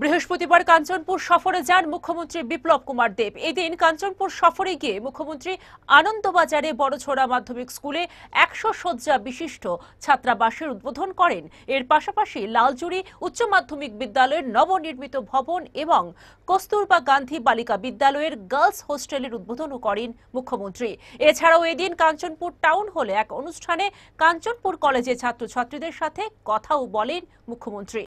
বৃহস্পতিবার কাঞ্চনপুর সফরে যান মুখ্যমন্ত্রী বিপ্লব কুমার দেব এদিন কাঞ্চনপুর সফরে গিয়ে মুখ্যমন্ত্রী আনন্দবাজারে বড়ছড়া মাধ্যমিক স্কুলে একশো শয্যা বিশিষ্ট ছাত্রাবাসের উদ্বোধন করেন এর পাশাপাশি লালজুড়ি উচ্চ মাধ্যমিক বিদ্যালয়ের নবনির্মিত ভবন এবং কস্তুরবা গান্ধী বালিকা বিদ্যালয়ের গার্লস হোস্টেলের উদ্বোধনও করেন মুখ্যমন্ত্রী এছাড়াও এদিন কাঞ্চনপুর টাউন হলে এক অনুষ্ঠানে কাঞ্চনপুর কলেজে ছাত্রছাত্রীদের সাথে কথাও বলেন মুখ্যমন্ত্রী